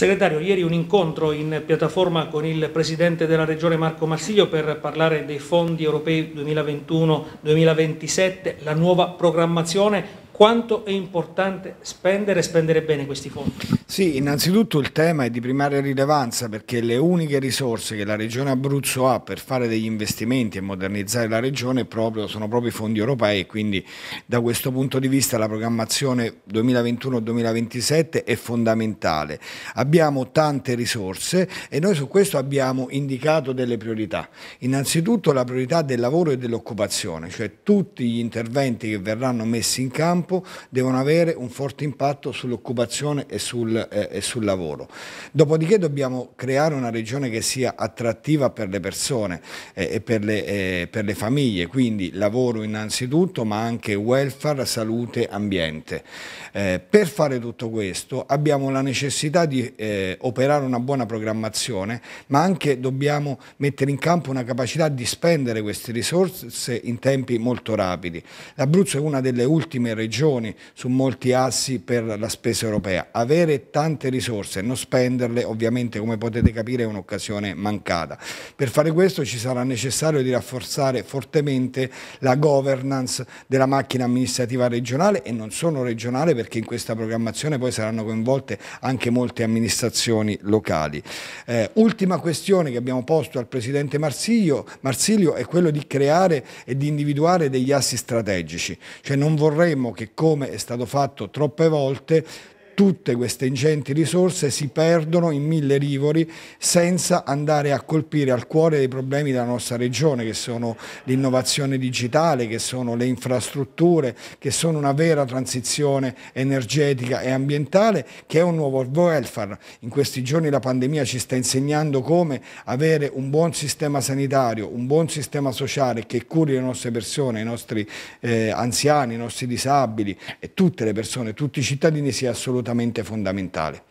Segretario, ieri un incontro in piattaforma con il Presidente della Regione Marco Marsiglio per parlare dei fondi europei 2021-2027, la nuova programmazione quanto è importante spendere e spendere bene questi fondi? Sì, innanzitutto il tema è di primaria rilevanza perché le uniche risorse che la Regione Abruzzo ha per fare degli investimenti e modernizzare la Regione proprio, sono proprio i fondi europei quindi da questo punto di vista la programmazione 2021-2027 è fondamentale. Abbiamo tante risorse e noi su questo abbiamo indicato delle priorità. Innanzitutto la priorità del lavoro e dell'occupazione, cioè tutti gli interventi che verranno messi in campo campo devono avere un forte impatto sull'occupazione e, sul, eh, e sul lavoro. Dopodiché dobbiamo creare una regione che sia attrattiva per le persone eh, e per le, eh, per le, famiglie, quindi lavoro innanzitutto, ma anche welfare, salute, ambiente. Eh, per fare tutto questo abbiamo la necessità di eh, operare una buona programmazione, ma anche dobbiamo mettere in campo una capacità di spendere queste risorse in tempi molto rapidi. L'Abruzzo è una delle ultime regioni ragioni su molti assi per la spesa europea. Avere tante risorse e non spenderle ovviamente come potete capire è un'occasione mancata. Per fare questo ci sarà necessario di rafforzare fortemente la governance della macchina amministrativa regionale e non solo regionale perché in questa programmazione poi saranno coinvolte anche molte amministrazioni locali. Eh, ultima questione che abbiamo posto al Presidente Marsiglio, Marsiglio è quello di creare e di individuare degli assi strategici, cioè non vorremmo che che come è stato fatto troppe volte tutte queste ingenti risorse si perdono in mille rivoli senza andare a colpire al cuore dei problemi della nostra regione che sono l'innovazione digitale, che sono le infrastrutture, che sono una vera transizione energetica e ambientale che è un nuovo welfare. In questi giorni la pandemia ci sta insegnando come avere un buon sistema sanitario, un buon sistema sociale che curi le nostre persone, i nostri eh, anziani, i nostri disabili e tutte le persone, tutti i cittadini sia assolutamente assolutamente fondamentale.